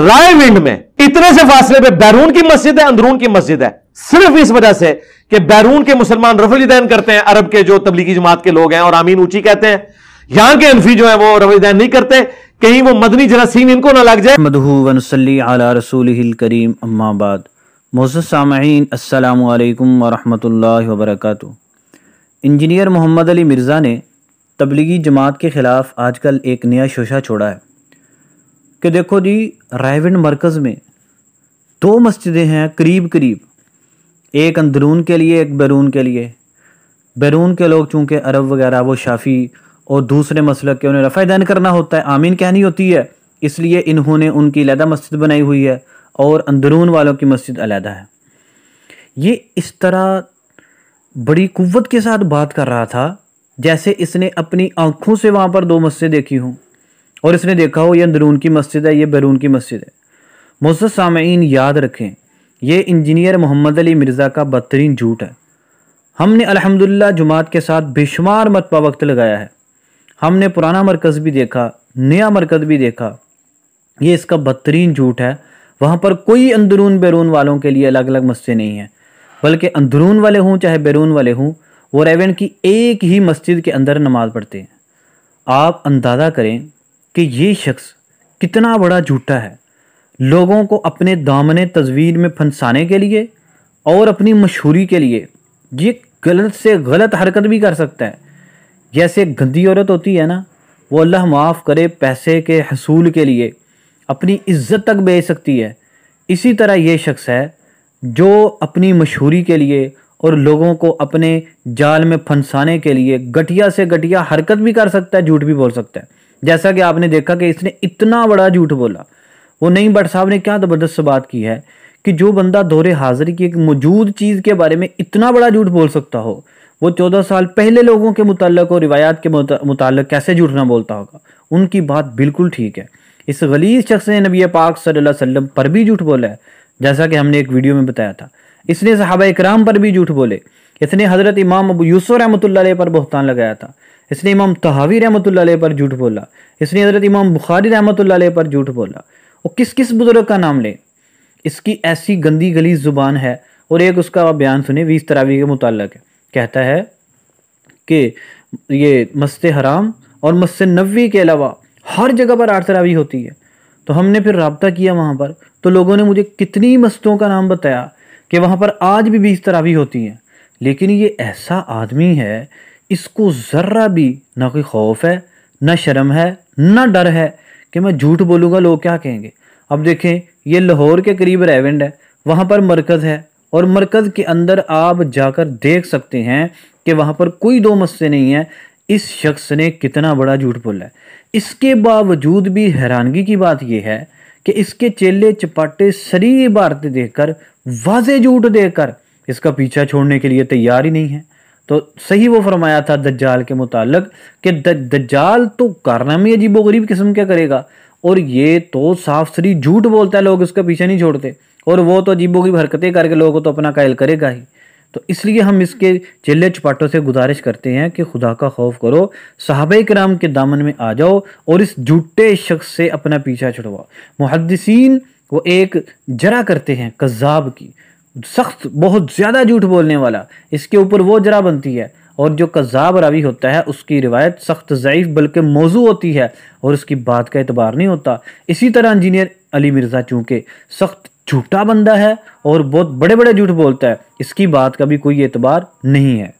राय wind में इतने से फासले पे बैरून की मस्जिद है अंदरून की मस्जिद है सिर्फ इस वजह से कि बैरून के मुसलमान रफल दैन करते हैं अरब के जो तबलीगी जमात के लोग हैं और आमीन ऊंची कहते हैं यहां के अनफी जो है वो रफल दैन नहीं करते कहीं वो मदनी जरासीम इनको ना लग जाए मधु आला अला रसूल करीम अम्माबाद मोजन असलकम अल्लाम वरक इंजीनियर मोहम्मद अली मिर्ज़ा ने तबलीगी जमात के ख़िलाफ़ आजकल एक नया शोशा छोड़ा है कि देखो जी रायविंड मरकज़ में दो मस्जिदें हैं करीब करीब एक अंदरून के लिए एक बैरून के लिए बैरून के लोग चूँकि अरब वगैरह वो शाफ़ी और दूसरे मसलक के उन्हें रफ़ा दैन करना होता है आमीन कहनी होती है इसलिए इन्होंने उनकी अलहदा मस्जिद बनाई हुई है और अंदरून वालों की मस्जिद अलहदा है ये इस तरह बड़ी कुत के साथ बात कर रहा था जैसे इसने अपनी आँखों से वहाँ पर दो मस्जिद देखी हूँ और इसने देखा हो यह अंदरून की मस्जिद है यह बैरून की मस्जिद है मुस्त सामीन याद रखें यह इंजीनियर मोहम्मद अली मिर्ज़ा का बदतरीन झूठ है हमने अलहमदिल्ला जुमात के साथ बेशुमार मतबा वक्त लगाया है हमने पुराना मरकज़ भी देखा नया मरकज़ भी देखा ये इसका बदतरीन झूठ है वहाँ पर कोई अंदरून बैरून वालों के लिए अलग अलग मस्जिद नहीं है बल्कि अंदरून वाले हों चाहे बैरून वाले हों वो रेवन की एक ही मस्जिद के अंदर नमाज़ पढ़ते हैं आप अंदाज़ा करें कि ये शख्स कितना बड़ा झूठा है लोगों को अपने दामने तस्वीर में फंसाने के लिए और अपनी मशहूरी के लिए ये गलत से गलत हरकत भी कर सकता है जैसे गंदी औरत होती है ना वो अल्लाह माफ़ करे पैसे के हसूल के लिए अपनी इज्जत तक बेच सकती है इसी तरह ये शख्स है जो अपनी मशहूरी के लिए और लोगों को अपने जाल में फंसाने के लिए गटिया से गटिया हरकत भी कर सकता है झूठ भी बोल सकता है जैसा कि आपने देखा कि इसने इतना बड़ा झूठ बोला वो नहीं भट्ट साहब ने क्या ज़बरदस्त बात की है कि जो बंदा दौरे हाजिर की एक मौजूद चीज़ के बारे में इतना बड़ा झूठ बोल सकता हो वो चौदह साल पहले लोगों के मुतल और रिवायात के मुतल कैसे झूठ ना बोलता होगा उनकी बात बिल्कुल ठीक है इस गलीज शख्स ने नबी पाक सल्लम पर भी झूठ बोला है जैसा कि हमने एक वीडियो में बताया था इसने सहाबा इकराम पर भी झूठ बोले इसने हज़रत इमाम अबू यूसुफ रहमत पर बहुतान लगाया था इसने इमाम तहावी रहमत पर झूठ बोला इसने हज़रत इमाम बुखारी रहमत पर झूठ बोला और किस किस बुज़ुर्ग का नाम ले इसकी ऐसी गंदी गली ज़ुबान है और एक उसका बयान सुने वीस तरावी के मुतल है कहता है कि ये मस्त हराम और मस्त नबी के अलावा हर जगह पर आठ तरावी होती है तो हमने फिर रबता किया वहाँ पर तो लोगों ने मुझे कितनी मस्तों का नाम बताया कि वहाँ पर आज भी बीस तरावी होती हैं लेकिन ये ऐसा आदमी है इसको ज़र्रा भी ना कोई खौफ है ना शर्म है ना डर है कि मैं झूठ बोलूँगा लोग क्या कहेंगे अब देखें ये लाहौर के करीब रेवेंड है वहाँ पर मरकज़ है और मरकज़ के अंदर आप जाकर देख सकते हैं कि वहाँ पर कोई दो मस्से नहीं है इस शख्स ने कितना बड़ा झूठ बोला है इसके बावजूद भी हैरानगी की बात यह है कि इसके चेले चपाटे सरी भारत देखकर वाजे झूठ देकर इसका पीछा छोड़ने के लिए तैयार ही नहीं है तो सही वो फरमाया था दज्जाल के मुतालक कि दज्जाल तो में अजीब गरीब किस्म क्या करेगा और ये तो साफ सरी झूठ बोलता है लोग उसका पीछे नहीं छोड़ते और वो तो अजीब गरीब हरकतें करके लोगों को तो अपना कायल करेगा ही तो इसलिए हम इसके चिल्ले चपाटों से गुजारिश करते हैं कि खुदा का खौफ करो साहब कराम के दामन में आ जाओ और इस झूठे शख्स से अपना पीछा छुड़वाओ मुहदसिन वो एक जरा करते हैं कज़ाब की सख्त बहुत ज़्यादा झूठ बोलने वाला इसके ऊपर वो जरा बनती है और जो कज़ाब रावी होता है उसकी रिवायत सख्त ज़यीफ़ बल्कि मौजू होती है और उसकी बात का एतबार नहीं होता इसी तरह इंजीनियर अली मिर्ज़ा चूँकि सख्त झूठा बंदा है और बहुत बड़े बड़े झूठ बोलता है इसकी बात का भी कोई एतबार नहीं है